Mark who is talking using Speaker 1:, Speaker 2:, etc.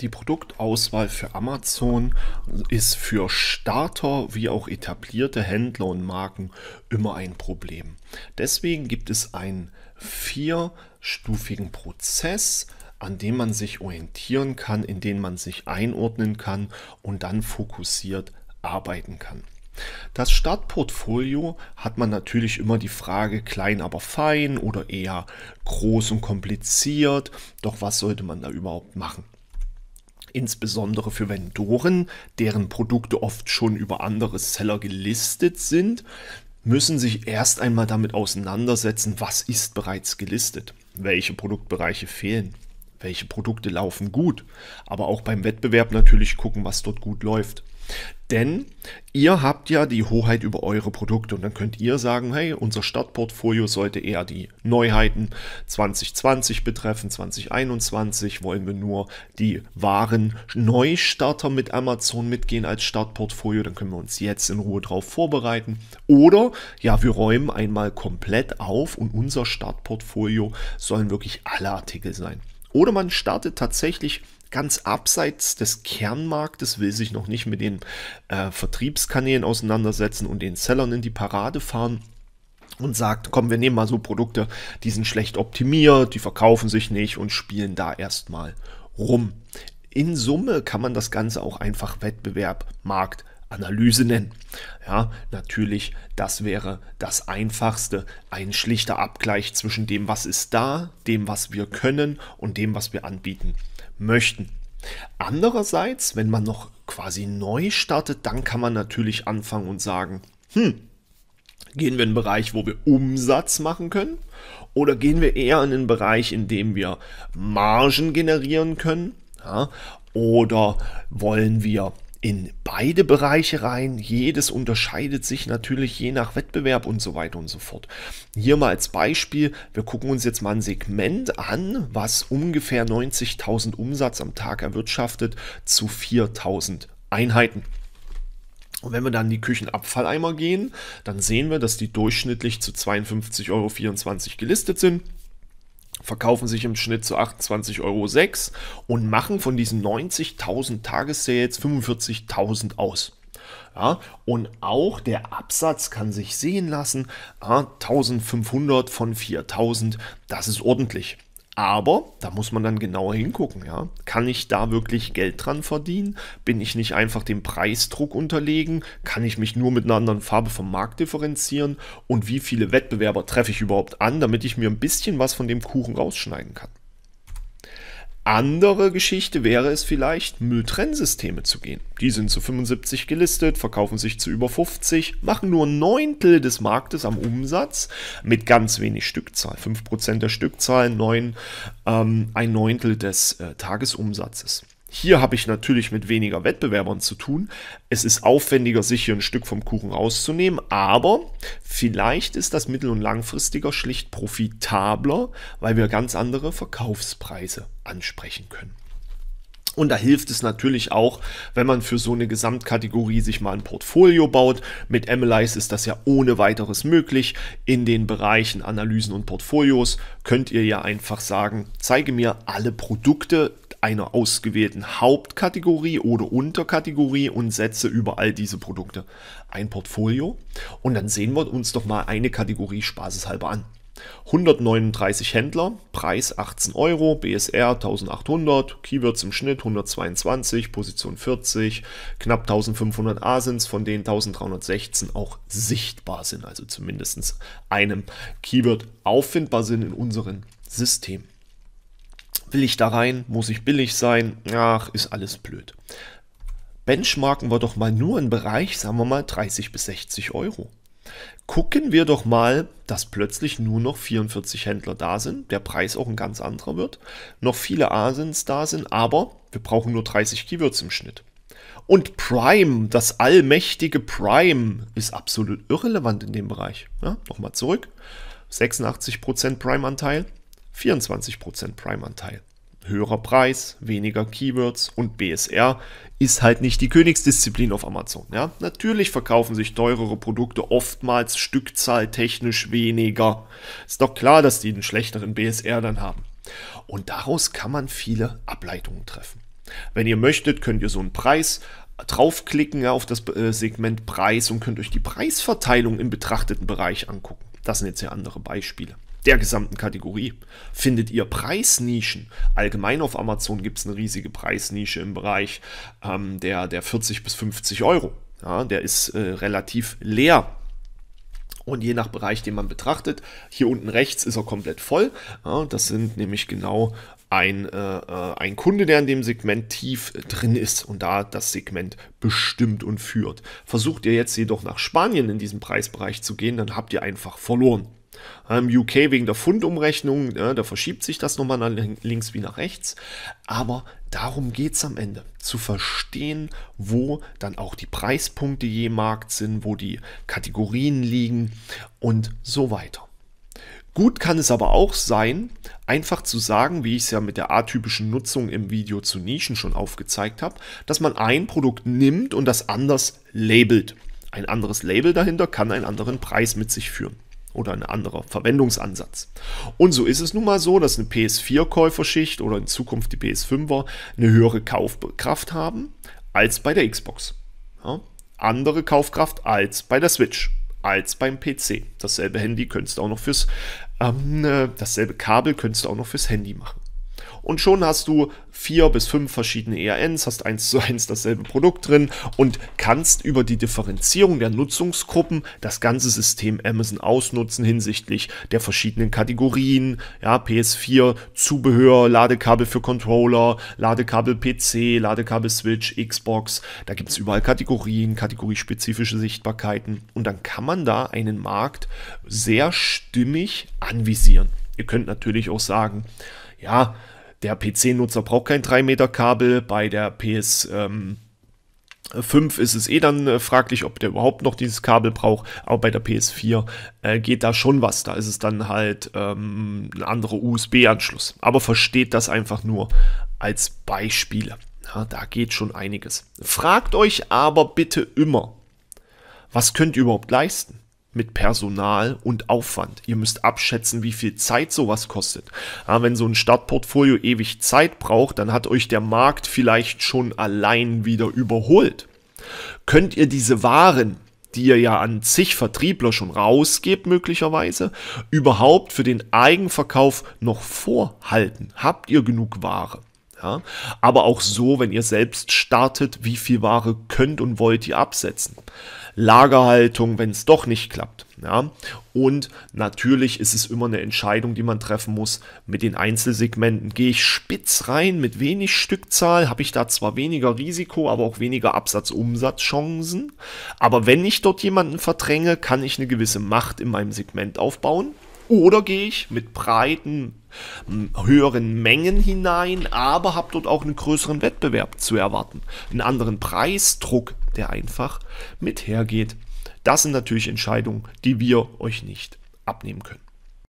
Speaker 1: Die Produktauswahl für Amazon ist für Starter wie auch etablierte Händler und Marken immer ein Problem. Deswegen gibt es einen vierstufigen Prozess, an dem man sich orientieren kann, in den man sich einordnen kann und dann fokussiert arbeiten kann. Das Startportfolio hat man natürlich immer die Frage klein aber fein oder eher groß und kompliziert. Doch was sollte man da überhaupt machen? insbesondere für Vendoren, deren Produkte oft schon über andere Seller gelistet sind, müssen sich erst einmal damit auseinandersetzen, was ist bereits gelistet, welche Produktbereiche fehlen welche Produkte laufen gut, aber auch beim Wettbewerb natürlich gucken, was dort gut läuft. Denn ihr habt ja die Hoheit über eure Produkte und dann könnt ihr sagen, hey, unser Startportfolio sollte eher die Neuheiten 2020 betreffen, 2021 wollen wir nur die wahren Neustarter mit Amazon mitgehen als Startportfolio, dann können wir uns jetzt in Ruhe darauf vorbereiten. Oder ja, wir räumen einmal komplett auf und unser Startportfolio sollen wirklich alle Artikel sein. Oder man startet tatsächlich ganz abseits des Kernmarktes, will sich noch nicht mit den äh, Vertriebskanälen auseinandersetzen und den Sellern in die Parade fahren und sagt, komm, wir nehmen mal so Produkte, die sind schlecht optimiert, die verkaufen sich nicht und spielen da erstmal rum. In Summe kann man das Ganze auch einfach Wettbewerb, Markt, Analyse nennen. Ja, natürlich, das wäre das Einfachste. Ein schlichter Abgleich zwischen dem, was ist da, dem, was wir können und dem, was wir anbieten möchten. Andererseits, wenn man noch quasi neu startet, dann kann man natürlich anfangen und sagen, hm, gehen wir in einen Bereich, wo wir Umsatz machen können oder gehen wir eher in einen Bereich, in dem wir Margen generieren können ja, oder wollen wir in beide Bereiche rein. Jedes unterscheidet sich natürlich je nach Wettbewerb und so weiter und so fort. Hier mal als Beispiel, wir gucken uns jetzt mal ein Segment an, was ungefähr 90.000 Umsatz am Tag erwirtschaftet zu 4.000 Einheiten. Und wenn wir dann in die Küchenabfalleimer gehen, dann sehen wir, dass die durchschnittlich zu 52,24 Euro gelistet sind verkaufen sich im Schnitt zu 28,06 Euro und machen von diesen 90.000 Tagessales 45.000 aus. Ja, und auch der Absatz kann sich sehen lassen. Ja, 1500 von 4000, das ist ordentlich. Aber da muss man dann genauer hingucken, ja. Kann ich da wirklich Geld dran verdienen? Bin ich nicht einfach dem Preisdruck unterlegen? Kann ich mich nur mit einer anderen Farbe vom Markt differenzieren? Und wie viele Wettbewerber treffe ich überhaupt an, damit ich mir ein bisschen was von dem Kuchen rausschneiden kann? Andere Geschichte wäre es vielleicht, Mülltrennsysteme zu gehen. Die sind zu 75 gelistet, verkaufen sich zu über 50, machen nur ein Neuntel des Marktes am Umsatz mit ganz wenig Stückzahl. 5% der Stückzahl, 9, ähm, ein Neuntel des äh, Tagesumsatzes. Hier habe ich natürlich mit weniger Wettbewerbern zu tun. Es ist aufwendiger, sich hier ein Stück vom Kuchen rauszunehmen, aber vielleicht ist das mittel- und langfristiger schlicht profitabler, weil wir ganz andere Verkaufspreise ansprechen können. Und da hilft es natürlich auch, wenn man für so eine Gesamtkategorie sich mal ein Portfolio baut. Mit MLIs ist das ja ohne weiteres möglich. In den Bereichen Analysen und Portfolios könnt ihr ja einfach sagen, zeige mir alle Produkte einer ausgewählten Hauptkategorie oder Unterkategorie und setze über all diese Produkte ein Portfolio. Und dann sehen wir uns doch mal eine Kategorie spaßeshalber an. 139 Händler, Preis 18 Euro, BSR 1800, Keywords im Schnitt 122, Position 40, knapp 1500 Asins, von denen 1316 auch sichtbar sind, also zumindest einem Keyword auffindbar sind in unserem System. Will ich da rein? Muss ich billig sein? Ach, ist alles blöd. Benchmarken wir doch mal nur einen Bereich, sagen wir mal 30 bis 60 Euro. Gucken wir doch mal, dass plötzlich nur noch 44 Händler da sind, der Preis auch ein ganz anderer wird, noch viele Asins da sind, aber wir brauchen nur 30 Keywords im Schnitt. Und Prime, das allmächtige Prime, ist absolut irrelevant in dem Bereich. Ja, ne? Nochmal zurück, 86% Prime-Anteil, 24% Prime-Anteil höherer Preis, weniger Keywords und BSR ist halt nicht die Königsdisziplin auf Amazon. Ja? Natürlich verkaufen sich teurere Produkte oftmals stückzahltechnisch weniger. Ist doch klar, dass die einen schlechteren BSR dann haben. Und daraus kann man viele Ableitungen treffen. Wenn ihr möchtet, könnt ihr so einen Preis draufklicken ja, auf das äh, Segment Preis und könnt euch die Preisverteilung im betrachteten Bereich angucken. Das sind jetzt ja andere Beispiele der gesamten Kategorie. Findet ihr Preisnischen? Allgemein auf Amazon gibt es eine riesige Preisnische im Bereich ähm, der, der 40 bis 50 Euro. Ja, der ist äh, relativ leer. Und je nach Bereich, den man betrachtet, hier unten rechts ist er komplett voll. Ja, das sind nämlich genau ein, äh, äh ein Kunde, der in dem Segment tief drin ist und da das Segment bestimmt und führt. Versucht ihr jetzt jedoch nach Spanien in diesem Preisbereich zu gehen, dann habt ihr einfach verloren. Im ähm, UK wegen der Fundumrechnung, da verschiebt sich das nochmal nach links wie nach rechts. Aber darum geht es am Ende. Zu verstehen, wo dann auch die Preispunkte je Markt sind, wo die Kategorien liegen und so weiter. Gut kann es aber auch sein, einfach zu sagen, wie ich es ja mit der atypischen Nutzung im Video zu Nischen schon aufgezeigt habe, dass man ein Produkt nimmt und das anders labelt. Ein anderes Label dahinter kann einen anderen Preis mit sich führen oder ein anderer Verwendungsansatz. Und so ist es nun mal so, dass eine PS4-Käuferschicht oder in Zukunft die PS5er eine höhere Kaufkraft haben als bei der Xbox. Ja? Andere Kaufkraft als bei der Switch, als beim PC. Dasselbe Handy könntest du auch noch fürs, ähm, äh, dasselbe Kabel könntest du auch noch fürs Handy machen und schon hast du vier bis fünf verschiedene ERNs, hast eins zu eins dasselbe Produkt drin und kannst über die Differenzierung der Nutzungsgruppen das ganze System Amazon ausnutzen hinsichtlich der verschiedenen Kategorien, ja, PS4, Zubehör, Ladekabel für Controller, Ladekabel PC, Ladekabel Switch, Xbox, da gibt es überall Kategorien, kategoriespezifische Sichtbarkeiten und dann kann man da einen Markt sehr stimmig anvisieren. Ihr könnt natürlich auch sagen, ja, der PC-Nutzer braucht kein 3 Meter Kabel. Bei der PS... Ähm, 5 ist es eh dann äh, fraglich, ob der überhaupt noch dieses Kabel braucht. Aber bei der PS4 äh, geht da schon was. Da ist es dann halt ähm, ein anderer USB-Anschluss. Aber versteht das einfach nur als Beispiele. Ja, da geht schon einiges. Fragt euch aber bitte immer, was könnt ihr überhaupt leisten? mit Personal und Aufwand. Ihr müsst abschätzen, wie viel Zeit sowas kostet. Ja, wenn so ein Startportfolio ewig Zeit braucht, dann hat euch der Markt vielleicht schon allein wieder überholt. Könnt ihr diese Waren, die ihr ja an zig Vertriebler schon rausgebt möglicherweise, überhaupt für den Eigenverkauf noch vorhalten? Habt ihr genug Ware? Ja? Aber auch so, wenn ihr selbst startet, wie viel Ware könnt und wollt ihr absetzen. Lagerhaltung, wenn es doch nicht klappt. Ja? Und natürlich ist es immer eine Entscheidung, die man treffen muss mit den Einzelsegmenten. Gehe ich spitz rein mit wenig Stückzahl, habe ich da zwar weniger Risiko, aber auch weniger Absatz-Umsatzchancen. Aber wenn ich dort jemanden verdränge, kann ich eine gewisse Macht in meinem Segment aufbauen. Oder gehe ich mit breiten höheren Mengen hinein, aber habe dort auch einen größeren Wettbewerb zu erwarten, einen anderen Preisdruck, der einfach mit hergeht. Das sind natürlich Entscheidungen, die wir euch nicht abnehmen können.